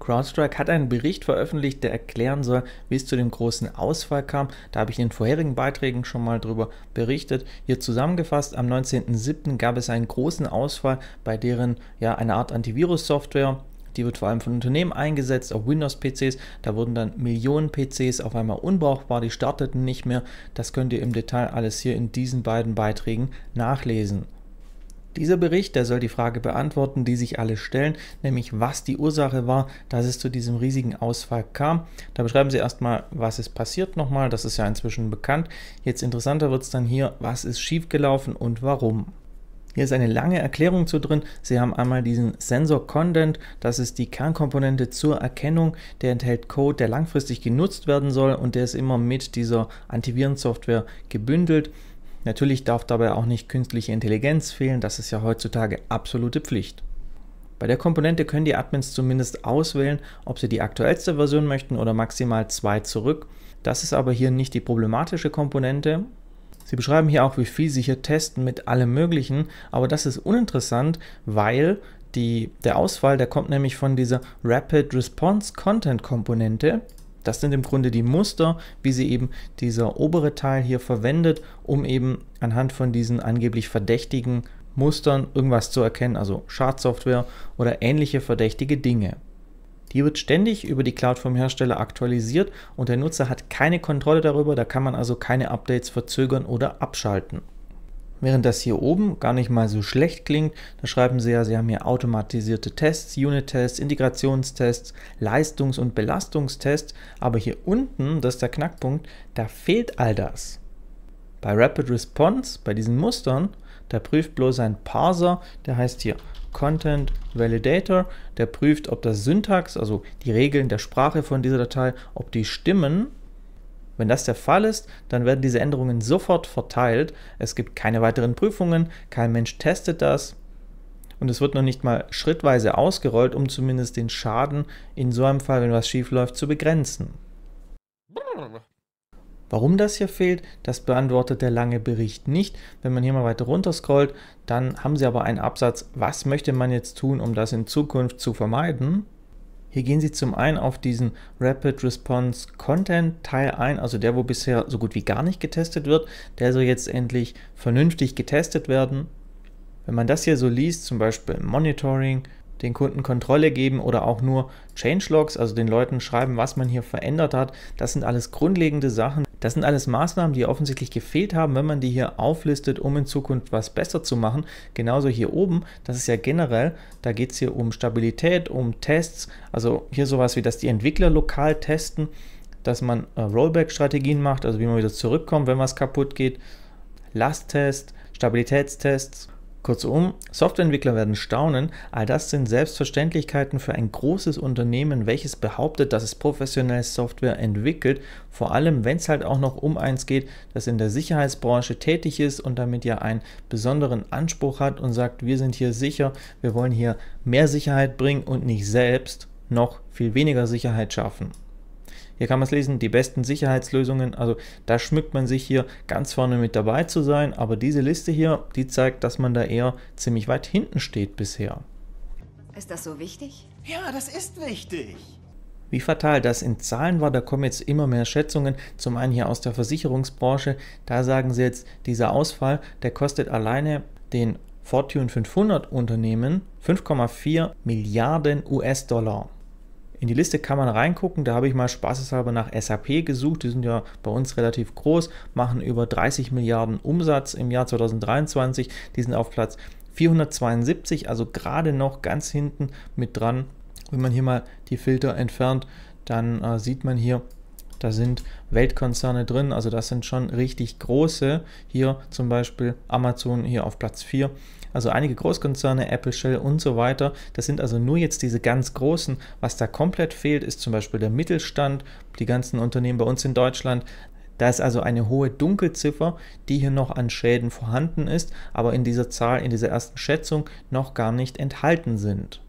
CrowdStrike hat einen Bericht veröffentlicht, der erklären soll, wie es zu dem großen Ausfall kam. Da habe ich in den vorherigen Beiträgen schon mal drüber berichtet. Hier zusammengefasst, am 19.07. gab es einen großen Ausfall, bei deren ja eine Art Antivirus-Software die wird vor allem von Unternehmen eingesetzt, auf Windows-PCs. Da wurden dann Millionen PCs auf einmal unbrauchbar, die starteten nicht mehr. Das könnt ihr im Detail alles hier in diesen beiden Beiträgen nachlesen. Dieser Bericht, der soll die Frage beantworten, die sich alle stellen, nämlich was die Ursache war, dass es zu diesem riesigen Ausfall kam. Da beschreiben sie erstmal, was ist passiert nochmal, das ist ja inzwischen bekannt. Jetzt interessanter wird es dann hier, was ist schiefgelaufen und warum. Hier ist eine lange Erklärung zu drin. Sie haben einmal diesen Sensor Content, das ist die Kernkomponente zur Erkennung. Der enthält Code, der langfristig genutzt werden soll und der ist immer mit dieser Antivirensoftware gebündelt. Natürlich darf dabei auch nicht künstliche Intelligenz fehlen, das ist ja heutzutage absolute Pflicht. Bei der Komponente können die Admins zumindest auswählen, ob sie die aktuellste Version möchten oder maximal zwei zurück. Das ist aber hier nicht die problematische Komponente. Sie beschreiben hier auch, wie viel sie hier testen mit allem Möglichen, aber das ist uninteressant, weil die, der Ausfall, der kommt nämlich von dieser Rapid Response Content Komponente. Das sind im Grunde die Muster, wie sie eben dieser obere Teil hier verwendet, um eben anhand von diesen angeblich verdächtigen Mustern irgendwas zu erkennen, also Schadsoftware oder ähnliche verdächtige Dinge. Die wird ständig über die Cloud vom Hersteller aktualisiert und der Nutzer hat keine Kontrolle darüber, da kann man also keine Updates verzögern oder abschalten. Während das hier oben gar nicht mal so schlecht klingt, da schreiben sie ja, sie haben hier automatisierte Tests, Unit-Tests, Integrationstests, Leistungs- und Belastungstests, aber hier unten, das ist der Knackpunkt, da fehlt all das. Bei Rapid Response, bei diesen Mustern, da prüft bloß ein Parser, der heißt hier Content Validator, der prüft, ob das Syntax, also die Regeln der Sprache von dieser Datei, ob die stimmen wenn das der Fall ist, dann werden diese Änderungen sofort verteilt. Es gibt keine weiteren Prüfungen, kein Mensch testet das. Und es wird noch nicht mal schrittweise ausgerollt, um zumindest den Schaden in so einem Fall, wenn was schief läuft, zu begrenzen. Warum das hier fehlt, das beantwortet der lange Bericht nicht. Wenn man hier mal weiter runter scrollt, dann haben sie aber einen Absatz, was möchte man jetzt tun, um das in Zukunft zu vermeiden. Hier gehen Sie zum einen auf diesen Rapid Response Content Teil ein, also der, wo bisher so gut wie gar nicht getestet wird, der soll jetzt endlich vernünftig getestet werden. Wenn man das hier so liest, zum Beispiel Monitoring, den Kunden Kontrolle geben oder auch nur Changelogs, also den Leuten schreiben, was man hier verändert hat. Das sind alles grundlegende Sachen, das sind alles Maßnahmen, die offensichtlich gefehlt haben, wenn man die hier auflistet, um in Zukunft was besser zu machen. Genauso hier oben, das ist ja generell, da geht es hier um Stabilität, um Tests, also hier sowas wie, dass die Entwickler lokal testen, dass man äh, Rollback-Strategien macht, also wie man wieder zurückkommt, wenn was kaputt geht, Lasttest, Stabilitätstests Kurzum, Softwareentwickler werden staunen, all das sind Selbstverständlichkeiten für ein großes Unternehmen, welches behauptet, dass es professionell Software entwickelt, vor allem wenn es halt auch noch um eins geht, das in der Sicherheitsbranche tätig ist und damit ja einen besonderen Anspruch hat und sagt, wir sind hier sicher, wir wollen hier mehr Sicherheit bringen und nicht selbst noch viel weniger Sicherheit schaffen. Hier kann man es lesen, die besten Sicherheitslösungen. Also da schmückt man sich hier ganz vorne mit dabei zu sein. Aber diese Liste hier, die zeigt, dass man da eher ziemlich weit hinten steht bisher. Ist das so wichtig? Ja, das ist wichtig. Wie fatal das in Zahlen war, da kommen jetzt immer mehr Schätzungen. Zum einen hier aus der Versicherungsbranche, da sagen sie jetzt, dieser Ausfall, der kostet alleine den Fortune 500 Unternehmen 5,4 Milliarden US-Dollar. In die Liste kann man reingucken. Da habe ich mal spaßeshalber nach SAP gesucht. Die sind ja bei uns relativ groß, machen über 30 Milliarden Umsatz im Jahr 2023. Die sind auf Platz 472, also gerade noch ganz hinten mit dran. Wenn man hier mal die Filter entfernt, dann äh, sieht man hier, da sind Weltkonzerne drin, also das sind schon richtig große. Hier zum Beispiel Amazon hier auf Platz 4, also einige Großkonzerne, Apple, Shell und so weiter. Das sind also nur jetzt diese ganz großen. Was da komplett fehlt, ist zum Beispiel der Mittelstand, die ganzen Unternehmen bei uns in Deutschland. Da ist also eine hohe Dunkelziffer, die hier noch an Schäden vorhanden ist, aber in dieser Zahl, in dieser ersten Schätzung noch gar nicht enthalten sind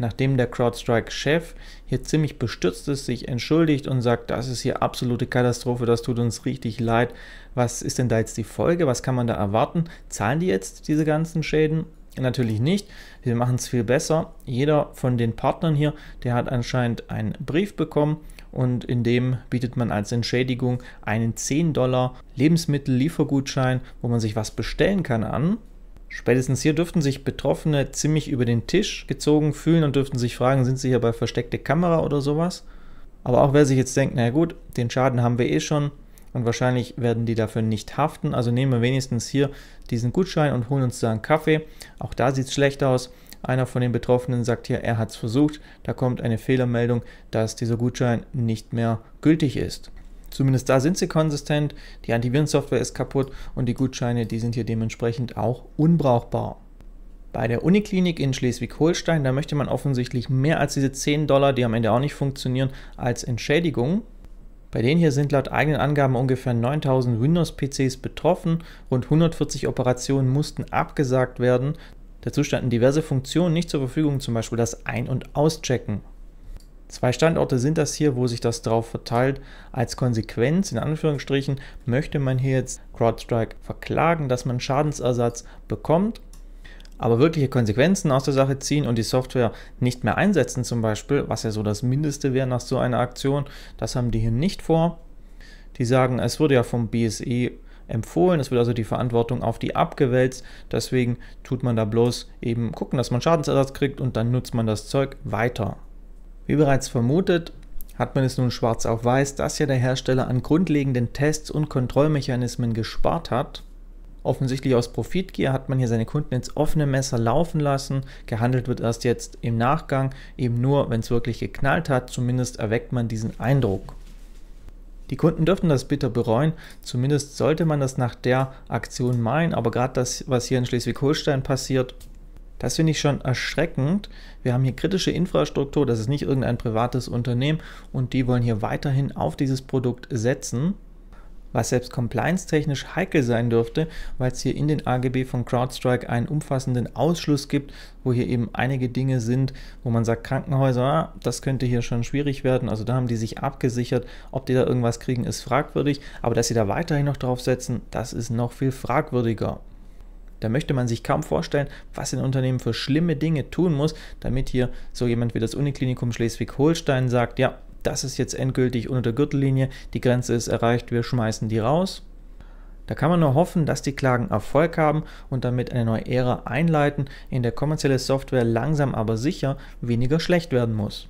nachdem der CrowdStrike-Chef hier ziemlich bestürzt ist, sich entschuldigt und sagt, das ist hier absolute Katastrophe, das tut uns richtig leid. Was ist denn da jetzt die Folge? Was kann man da erwarten? Zahlen die jetzt diese ganzen Schäden? Natürlich nicht. Wir machen es viel besser. Jeder von den Partnern hier, der hat anscheinend einen Brief bekommen und in dem bietet man als Entschädigung einen 10 Dollar Lebensmittelliefergutschein, wo man sich was bestellen kann an. Spätestens hier dürften sich Betroffene ziemlich über den Tisch gezogen fühlen und dürften sich fragen, sind sie hier bei versteckte Kamera oder sowas? Aber auch wer sich jetzt denkt, naja gut, den Schaden haben wir eh schon und wahrscheinlich werden die dafür nicht haften, also nehmen wir wenigstens hier diesen Gutschein und holen uns da einen Kaffee. Auch da sieht es schlecht aus. Einer von den Betroffenen sagt hier, er hat es versucht, da kommt eine Fehlermeldung, dass dieser Gutschein nicht mehr gültig ist. Zumindest da sind sie konsistent. Die Antivirensoftware ist kaputt und die Gutscheine, die sind hier dementsprechend auch unbrauchbar. Bei der Uniklinik in Schleswig-Holstein, da möchte man offensichtlich mehr als diese 10 Dollar, die am Ende auch nicht funktionieren, als Entschädigung. Bei denen hier sind laut eigenen Angaben ungefähr 9000 Windows-PCs betroffen, rund 140 Operationen mussten abgesagt werden. Dazu standen diverse Funktionen nicht zur Verfügung, zum Beispiel das Ein- und Auschecken. Zwei Standorte sind das hier, wo sich das drauf verteilt. Als Konsequenz, in Anführungsstrichen, möchte man hier jetzt CrowdStrike verklagen, dass man Schadensersatz bekommt, aber wirkliche Konsequenzen aus der Sache ziehen und die Software nicht mehr einsetzen zum Beispiel, was ja so das Mindeste wäre nach so einer Aktion, das haben die hier nicht vor. Die sagen, es wurde ja vom BSE empfohlen. Es wird also die Verantwortung auf die abgewälzt. Deswegen tut man da bloß eben gucken, dass man Schadensersatz kriegt und dann nutzt man das Zeug weiter. Wie bereits vermutet, hat man es nun schwarz auf weiß, dass ja der Hersteller an grundlegenden Tests und Kontrollmechanismen gespart hat. Offensichtlich aus Profitgier hat man hier seine Kunden ins offene Messer laufen lassen. Gehandelt wird erst jetzt im Nachgang, eben nur, wenn es wirklich geknallt hat. Zumindest erweckt man diesen Eindruck. Die Kunden dürften das bitter bereuen, zumindest sollte man das nach der Aktion meinen, aber gerade das, was hier in Schleswig-Holstein passiert, das finde ich schon erschreckend. Wir haben hier kritische Infrastruktur, das ist nicht irgendein privates Unternehmen und die wollen hier weiterhin auf dieses Produkt setzen, was selbst compliance-technisch heikel sein dürfte, weil es hier in den AGB von CrowdStrike einen umfassenden Ausschluss gibt, wo hier eben einige Dinge sind, wo man sagt, Krankenhäuser, ah, das könnte hier schon schwierig werden. Also da haben die sich abgesichert. Ob die da irgendwas kriegen, ist fragwürdig. Aber dass sie da weiterhin noch drauf setzen, das ist noch viel fragwürdiger. Da möchte man sich kaum vorstellen, was ein Unternehmen für schlimme Dinge tun muss, damit hier so jemand wie das Uniklinikum Schleswig-Holstein sagt, ja, das ist jetzt endgültig unter der Gürtellinie, die Grenze ist erreicht, wir schmeißen die raus. Da kann man nur hoffen, dass die Klagen Erfolg haben und damit eine neue Ära einleiten, in der kommerzielle Software langsam aber sicher weniger schlecht werden muss.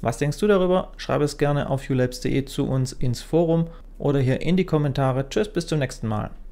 Was denkst du darüber? Schreib es gerne auf ulabs.de zu uns ins Forum oder hier in die Kommentare. Tschüss, bis zum nächsten Mal.